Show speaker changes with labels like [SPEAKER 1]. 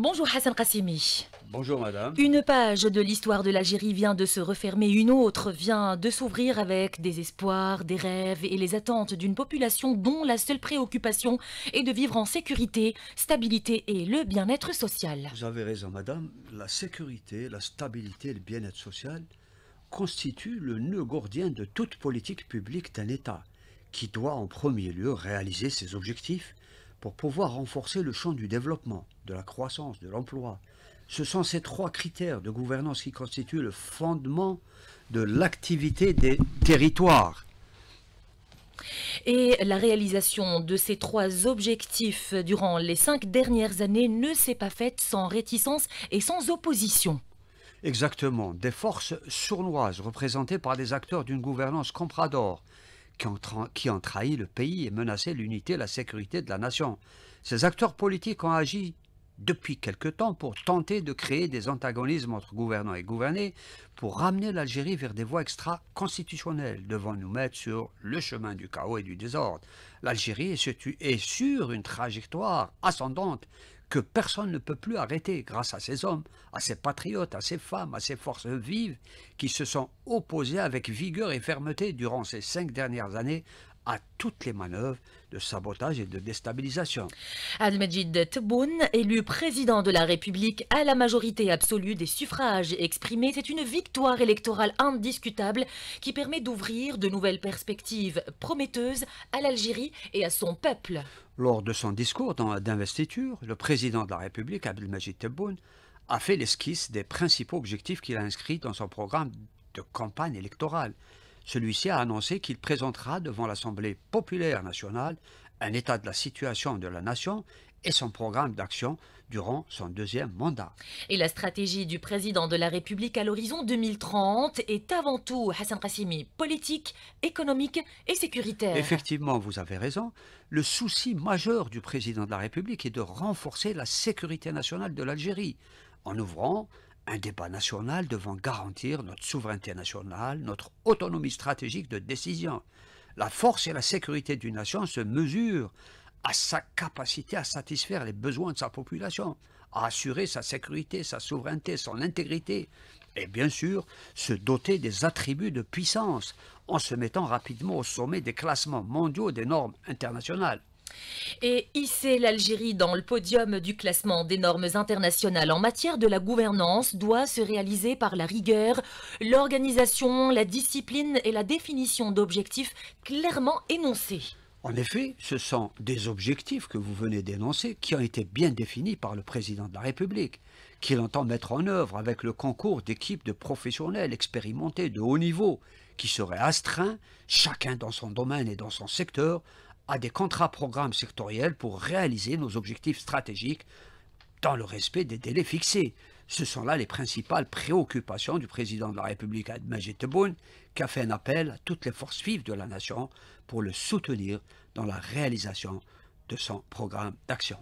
[SPEAKER 1] Bonjour Hassan Kassimi.
[SPEAKER 2] Bonjour madame.
[SPEAKER 1] Une page de l'histoire de l'Algérie vient de se refermer, une autre vient de s'ouvrir avec des espoirs, des rêves et les attentes d'une population dont la seule préoccupation est de vivre en sécurité, stabilité et le bien-être social.
[SPEAKER 2] Vous avez raison madame, la sécurité, la stabilité et le bien-être social constituent le nœud gordien de toute politique publique d'un État qui doit en premier lieu réaliser ses objectifs pour pouvoir renforcer le champ du développement, de la croissance, de l'emploi. Ce sont ces trois critères de gouvernance qui constituent le fondement de l'activité des territoires.
[SPEAKER 1] Et la réalisation de ces trois objectifs durant les cinq dernières années ne s'est pas faite sans réticence et sans opposition.
[SPEAKER 2] Exactement, des forces sournoises représentées par des acteurs d'une gouvernance comprador, qui ont, trahi le pays et menacé l'unité et la sécurité de la nation. Ces acteurs politiques ont agi depuis quelque temps pour tenter de créer des antagonismes entre gouvernants et gouvernés, pour ramener l'Algérie vers des voies extra-constitutionnelles, devant nous mettre sur le chemin du chaos et du désordre. L'Algérie est sur une trajectoire ascendante que personne ne peut plus arrêter grâce à ces hommes, à ces patriotes, à ces femmes, à ces forces vives qui se sont opposées avec vigueur et fermeté durant ces cinq dernières années à toutes les manœuvres de sabotage et de déstabilisation.
[SPEAKER 1] Al-Majid Tebboune, élu président de la République à la majorité absolue des suffrages exprimés, c'est une victoire électorale indiscutable qui permet d'ouvrir de nouvelles perspectives prometteuses à l'Algérie et à son peuple.
[SPEAKER 2] Lors de son discours d'investiture, le président de la République, Abdelmajid Tebboune, a fait l'esquisse des principaux objectifs qu'il a inscrits dans son programme de campagne électorale celui-ci a annoncé qu'il présentera devant l'Assemblée populaire nationale un état de la situation de la nation et son programme d'action durant son deuxième mandat.
[SPEAKER 1] Et la stratégie du président de la République à l'horizon 2030 est avant tout, Hassan Rassimi, politique, économique et sécuritaire.
[SPEAKER 2] Effectivement, vous avez raison. Le souci majeur du président de la République est de renforcer la sécurité nationale de l'Algérie en ouvrant un débat national devant garantir notre souveraineté nationale, notre autonomie stratégique de décision. La force et la sécurité d'une nation se mesurent à sa capacité à satisfaire les besoins de sa population, à assurer sa sécurité, sa souveraineté, son intégrité, et bien sûr se doter des attributs de puissance en se mettant rapidement au sommet des classements mondiaux des normes internationales
[SPEAKER 1] et hisser l'Algérie dans le podium du classement des normes internationales en matière de la gouvernance doit se réaliser par la rigueur, l'organisation, la discipline et la définition d'objectifs clairement énoncés.
[SPEAKER 2] En effet, ce sont des objectifs que vous venez d'énoncer qui ont été bien définis par le président de la République, qu'il entend mettre en œuvre avec le concours d'équipes de professionnels expérimentés de haut niveau, qui seraient astreints, chacun dans son domaine et dans son secteur, à des contrats-programmes sectoriels pour réaliser nos objectifs stratégiques dans le respect des délais fixés. Ce sont là les principales préoccupations du président de la République, Majid Tebboune, qui a fait un appel à toutes les forces vives de la nation pour le soutenir dans la réalisation de son programme d'action.